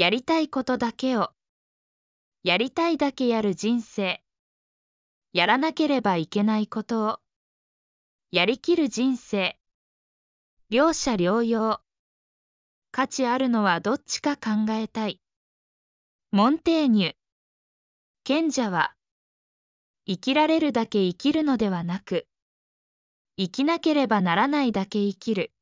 やりたいことだけを。やりたいだけやる人生。やらなければいけないことを。やりきる人生。両者両用。価値あるのはどっちか考えたい。モンテーニュ。賢者は、生きられるだけ生きるのではなく、生きなければならないだけ生きる。